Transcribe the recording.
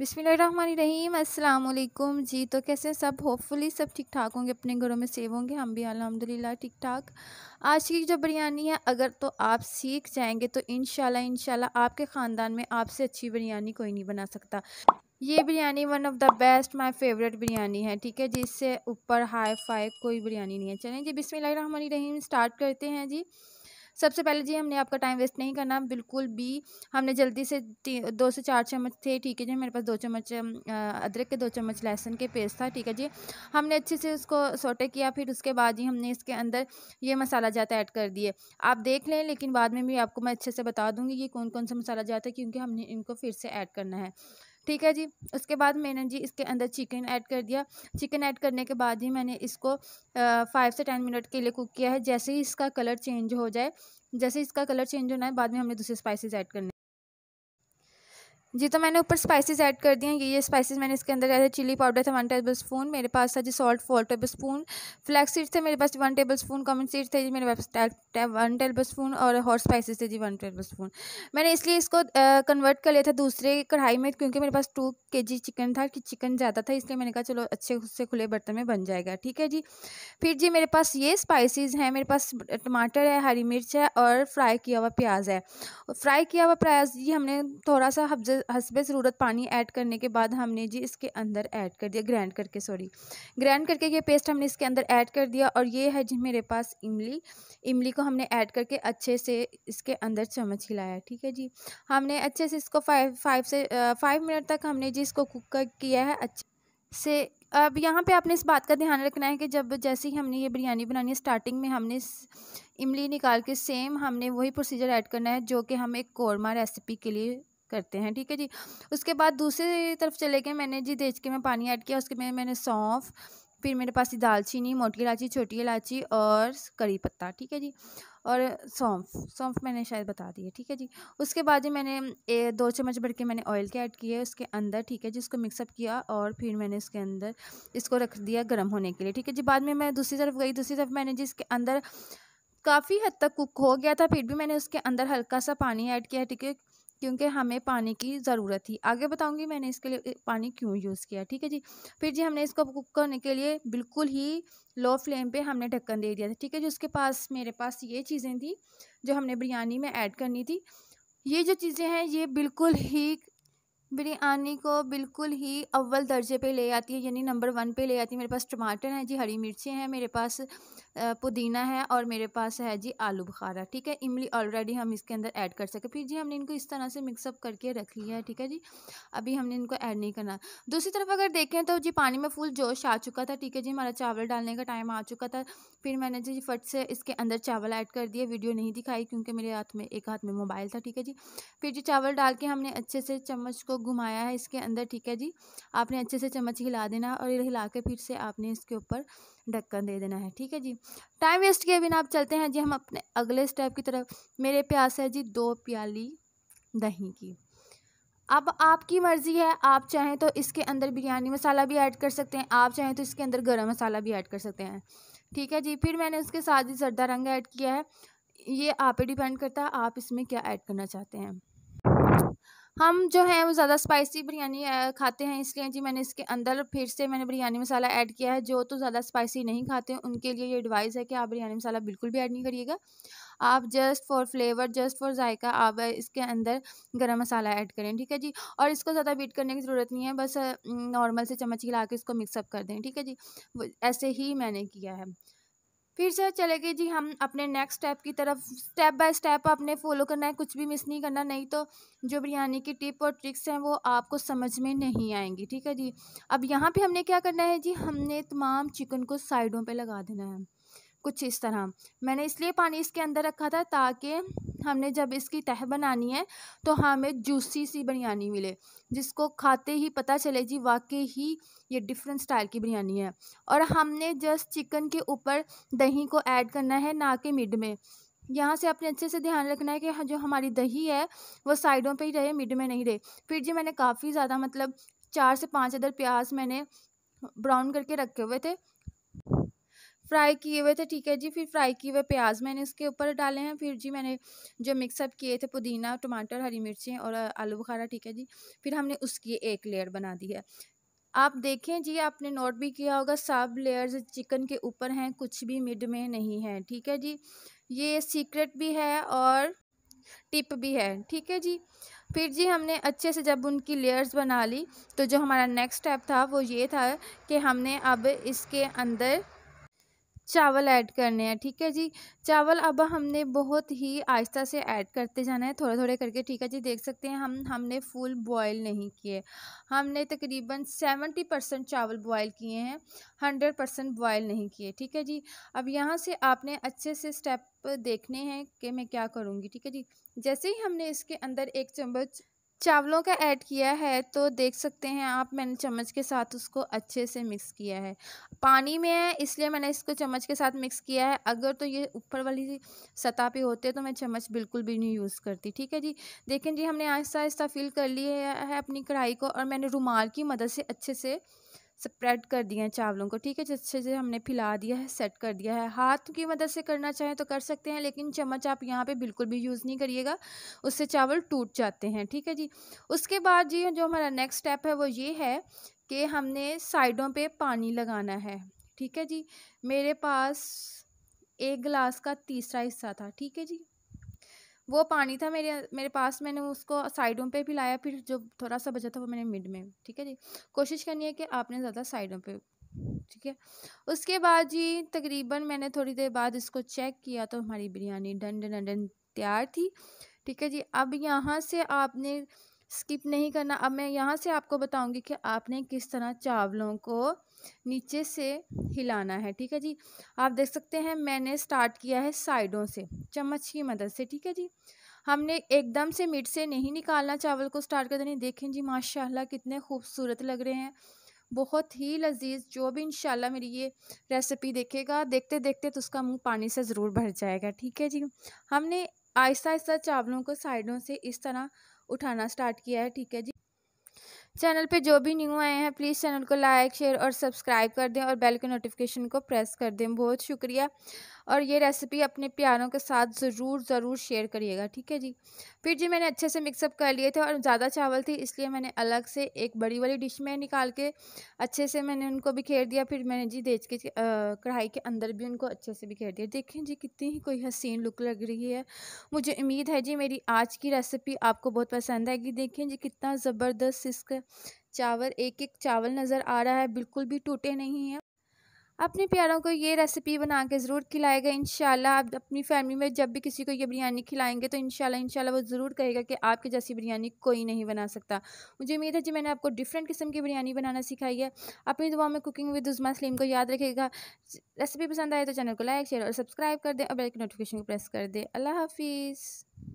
बिसमीम जी तो कैसे सब होपफुली सब ठीक ठाक होंगे अपने घरों में सेव होंगे हम भी अलहमदिल्ला ठीक ठाक आज की जो बिरयानी है अगर तो आप सीख जाएंगे तो इन शाला आपके ख़ानदान में आपसे अच्छी बिरयानी कोई नहीं बना सकता ये biryani one of the best my favourite biryani है ठीक है जिससे ऊपर हाई फाई कोई बिरयानी नहीं है चलें जी बिसमीम स्टार्ट करते हैं जी सबसे पहले जी हमने आपका टाइम वेस्ट नहीं करना बिल्कुल भी हमने जल्दी से दो से चार चम्मच थे ठीक है जी मेरे पास दो चम्मच अदरक के दो चम्मच लहसुन के पेस्ट था ठीक है जी हमने अच्छे से उसको सोटे किया फिर उसके बाद ही हमने इसके अंदर ये मसाला जाता ऐड कर दिए आप देख लें लेकिन बाद में भी आपको मैं अच्छे से बता दूँगी ये कौन कौन सा मसाला जाता है क्योंकि हमने इनको फिर से ऐड करना है ठीक है जी उसके बाद मैंने जी इसके अंदर चिकन ऐड कर दिया चिकन ऐड करने के बाद ही मैंने इसको फाइव से टेन मिनट के लिए कुक किया है जैसे ही इसका कलर चेंज हो जाए जैसे इसका कलर चेंज होना है बाद में हमने दूसरे स्पाइसेस ऐड करने जी तो मैंने ऊपर स्पाइसेस ऐड कर दिए हैं ये ये स्पाइसेस मैंने इसके अंदर ऐसे चिली पाउडर था वन टेबल स्पून मेरे पास था जी salt four tablespoon flax seeds थे मेरे पास one tablespoon common seeds थे जी मेरे पास वन टेबल स्पून और हॉट स्पाइसेस थे जी वन टेबल स्पून मैंने इसलिए इसको कन्वर्ट कर लिया था दूसरे कढ़ाई में क्योंकि मेरे पास टू के जी चिकन था कि चिकन ज़्यादा था इसलिए मैंने कहा चलो अच्छे से खुले बर्तन में बन जाएगा ठीक है जी फिर जी मेरे पास ये स्पाइसिस हैं मेरे पास टमाटर है हरी मिर्च है और फ्राई किया हुआ प्याज है फ्राई किया हुआ प्याज जी हमने थोड़ा सा हफ्जे हसब ज़रूरत पानी ऐड करने के बाद हमने जी इसके अंदर ऐड कर दिया ग्रैंड करके सॉरी ग्रैंड करके ये पेस्ट हमने इसके अंदर ऐड कर दिया और ये है जी मेरे पास इमली इमली को हमने ऐड करके अच्छे से इसके अंदर चम्मच हिलाया ठीक है जी हमने अच्छे से इसको फाइव फाइव से फाइव मिनट तक हमने जी इसको कुक किया है अच्छे से अब यहाँ पे आपने इस बात का ध्यान रखना है कि जब जैसे ही हमने ये बिरयानी बनानी है स्टार्टिंग में हमने इमली निकाल के सेम हमने वही प्रोसीजर ऐड करना है जो कि हम एक कौरमा रेसिपी के लिए करते हैं ठीक है जी उसके बाद दूसरी तरफ चले गए मैंने जी देख के मैं पानी ऐड किया उसके में मैंने सौंफ फिर मेरे पास दालचीनी मोटी इलायची छोटी इलायची और करी पत्ता ठीक है जी और सौंफ सौंफ मैंने शायद बता दिए ठीक है जी उसके बाद जी मैंने ए, दो चम्मच भर के मैंने ऑयल के ऐड किए उसके अंदर ठीक है जी उसको मिक्सअप किया और फिर मैंने इसके अंदर इसको रख दिया गर्म होने के लिए ठीक है जी बाद में मैं दूसरी तरफ गई दूसरी तरफ मैंने जी इसके अंदर काफ़ी हद तक कुक हो गया था फिर भी मैंने उसके अंदर हल्का सा पानी ऐड किया ठीक है क्योंकि हमें पानी की ज़रूरत थी आगे बताऊंगी मैंने इसके लिए पानी क्यों यूज़ किया ठीक है जी फिर जी हमने इसको कुक करने के लिए बिल्कुल ही लो फ्लेम पे हमने ढक्कन दे दिया था ठीक है जी उसके पास मेरे पास ये चीज़ें थी जो हमने बिरयानी में ऐड करनी थी ये जो चीज़ें हैं ये बिल्कुल ही बिरयानी को बिल्कुल ही अव्वल दर्जे पे ले आती है यानी नंबर वन पे ले आती है मेरे पास टमाटर हैं जी हरी मिर्ची हैं मेरे पास पुदीना है और मेरे पास है जी आलू बुखारा ठीक है इमली ऑलरेडी हम इसके अंदर ऐड कर सके फिर जी हमने इनको इस तरह से मिक्सअप करके रख लिया है ठीक है जी अभी हमने इनको ऐड नहीं करना दूसरी तरफ अगर देखें तो जी पानी में फुल जोश आ चुका था ठीक है जी हमारा चावल डालने का टाइम आ चुका था फिर मैंने जी फट से इसके अंदर चावल ऐड कर दिया वीडियो नहीं दिखाई क्योंकि मेरे हाथ में एक हाथ में मोबाइल था ठीक है जी फिर जी चावल डाल के हमने अच्छे से चम्मच को घुमाया है इसके अंदर ठीक है जी आपने अच्छे से चम्मच हिला देना है और हिला के फिर से आपने इसके ऊपर ढक्कन दे देना है ठीक है जी टाइम वेस्ट किए बिना आप चलते हैं जी हम अपने अगले स्टेप की तरफ मेरे प्यास है जी दो प्याली दही की अब आपकी मर्ज़ी है आप चाहें तो इसके अंदर बिरयानी मसाला भी ऐड कर सकते हैं आप चाहें तो इसके अंदर गर्म मसाला भी ऐड कर सकते हैं ठीक है जी फिर मैंने उसके साथ ही सर्दा रंग ऐड किया है ये आप पे डिपेंड करता है आप इसमें क्या ऐड करना चाहते हैं हम जो है वो ज़्यादा स्पाइसी बिरयानी खाते हैं इसलिए जी मैंने इसके अंदर फिर से मैंने बिरयानी मसाला ऐड किया है जो तो ज़्यादा स्पाइसी नहीं खाते हैं उनके लिए ये एडवाइस है कि आप बिरयानी मसाला बिल्कुल भी ऐड नहीं करिएगा आप just for flavour just for जायका आप इसके अंदर गरम मसाला ऐड करें ठीक है जी और इसको ज़्यादा बीट करने की ज़रूरत नहीं है बस नॉर्मल से चम्मच हिला के इसको मिक्सअप कर दें ठीक है जी ऐसे ही मैंने किया है फिर सर चले गए जी हम अपने नेक्स्ट स्टेप की तरफ स्टेप बाय स्टेप आपने फॉलो करना है कुछ भी मिस नहीं करना नहीं तो जो बिरयानी की टिप और ट्रिक्स हैं वो आपको समझ में नहीं आएंगी ठीक है जी अब यहाँ पे हमने क्या करना है जी हमने तमाम चिकन को साइडों पे लगा देना है कुछ इस तरह मैंने इसलिए पानी इसके अंदर रखा था ताकि हमने जब इसकी तह बनानी है तो हमें जूसी सी बिरयानी मिले जिसको खाते ही पता चले जी वाकई ही ये डिफरेंट स्टाइल की बिरयानी है और हमने जस्ट चिकन के ऊपर दही को ऐड करना है ना कि मिड में यहाँ से आपने अच्छे से ध्यान रखना है कि हाँ, जो हमारी दही है वो साइडों पे ही रहे मिड में नहीं रहे फिर जी मैंने काफ़ी ज़्यादा मतलब चार से पाँच अदर प्याज मैंने ब्राउन करके रखे हुए थे फ्राई किए हुए थे ठीक है जी फिर फ्राई किए हुए प्याज मैंने इसके ऊपर डाले हैं फिर जी मैंने जो मिक्सअप किए थे पुदीना टमाटर हरी मिर्चें और आलू बुखारा ठीक है जी फिर हमने उसकी एक लेयर बना दी है आप देखें जी आपने नोट भी किया होगा सब लेयर्स चिकन के ऊपर हैं कुछ भी मिड में नहीं है ठीक है जी ये सीक्रेट भी है और टिप भी है ठीक है जी फिर जी हमने अच्छे से जब उनकी लेयर्स बना ली तो जो हमारा नेक्स्ट स्टेप था वो ये था कि हमने अब इसके अंदर चावल ऐड करने हैं ठीक है जी चावल अब हमने बहुत ही आहिस्ता से ऐड करते जाना है थोड़े थोड़े करके ठीक है जी देख सकते हैं हम हमने फुल बॉयल नहीं किए हमने तकरीबन सेवेंटी परसेंट चावल बॉयल किए हैं हंड्रेड परसेंट बॉयल नहीं किए ठीक है जी अब यहाँ से आपने अच्छे से स्टेप देखने हैं कि मैं क्या करूँगी ठीक है जी जैसे ही हमने इसके अंदर एक चम्मच चावलों का ऐड किया है तो देख सकते हैं आप मैंने चम्मच के साथ उसको अच्छे से मिक्स किया है पानी में है इसलिए मैंने इसको चम्मच के साथ मिक्स किया है अगर तो ये ऊपर वाली सतह पे होते तो मैं चम्मच बिल्कुल भी नहीं यूज़ करती ठीक है जी देखें जी हमने आहिस्ता आहिस्ता फिल कर लिया है अपनी कढ़ाई को और मैंने रुमाल की मदद से अच्छे से स्प्रेड कर दिए हैं चावलों को ठीक है अच्छे से हमने फिला दिया है सेट कर दिया है हाथ की मदद से करना चाहें तो कर सकते हैं लेकिन चम्मच आप यहाँ पे बिल्कुल भी यूज़ नहीं करिएगा उससे चावल टूट जाते हैं ठीक है जी उसके बाद जी जो हमारा नेक्स्ट स्टेप है वो ये है कि हमने साइडों पर पानी लगाना है ठीक है जी मेरे पास एक गिलास का तीसरा हिस्सा था ठीक है जी वो पानी था मेरे मेरे पास मैंने उसको साइडों पे भी लाया फिर जो थोड़ा सा बचा था वो मैंने मिड में ठीक है जी कोशिश करनी है कि आपने ज़्यादा साइडों पे ठीक है उसके बाद जी तकरीबन मैंने थोड़ी देर बाद इसको चेक किया तो हमारी बिरयानी डन डन डन तैयार थी ठीक है जी अब यहाँ से आपने स्किप नहीं करना अब मैं यहाँ से आपको बताऊँगी कि आपने किस तरह चावलों को नीचे से हिलाना है ठीक है जी आप देख सकते हैं मैंने स्टार्ट किया है साइडों से चम्मच की मदद से ठीक है जी हमने एकदम से मिट से नहीं निकालना चावल को स्टार्ट कर देना देखें जी माशाल्लाह कितने खूबसूरत लग रहे हैं बहुत ही लजीज जो भी इंशाल्लाह मेरी ये रेसिपी देखेगा देखते देखते तो उसका मुंह पानी से ज़रूर भर जाएगा ठीक है जी हमने आहिस्ता आहिस्ता चावलों को साइडों से इस तरह उठाना स्टार्ट किया है ठीक है जी चैनल पे जो भी न्यू आए हैं प्लीज़ चैनल को लाइक शेयर और सब्सक्राइब कर दें और बेल के नोटिफिकेशन को प्रेस कर दें बहुत शुक्रिया और ये रेसिपी अपने प्यारों के साथ ज़रूर ज़रूर शेयर करिएगा ठीक है जी फिर जी मैंने अच्छे से मिक्सअप कर लिए थे और ज़्यादा चावल थे इसलिए मैंने अलग से एक बड़ी वाली डिश में निकाल के अच्छे से मैंने उनको बिखेर दिया फिर मैंने जी देच के कढ़ाई के अंदर भी उनको अच्छे से बिखेर दिया देखें जी कितनी ही कोई हसीन लुक लग रही है मुझे उम्मीद है जी मेरी आज की रेसिपी आपको बहुत पसंद आएगी देखें जी कितना ज़बरदस्त इसका चावल एक एक चावल नज़र आ रहा है बिल्कुल भी टूटे नहीं हैं अपने प्यारों को ये रेसिपी बना के ज़रूर खिलाएगा इन आप अपनी फैमिली में जब भी किसी को ये बिरयानी खिलाएंगे तो इन शाला वो ज़रूर कहेगा कि आपके जैसी बिरयानी कोई नहीं बना सकता मुझे उम्मीद है जी मैंने आपको डिफरेंट किस्म की बिरयानी बनाना सिखाई है अपनी दुआ में कुकिंग विद उजमा सलीम को याद रखेगा रेसिपी पसंद आए तो चैनल को लाइक शेयर और सब्सक्राइब कर दें और बेल की नोटिफिकेशन को प्रेस कर दें अल्लाह हाफिज़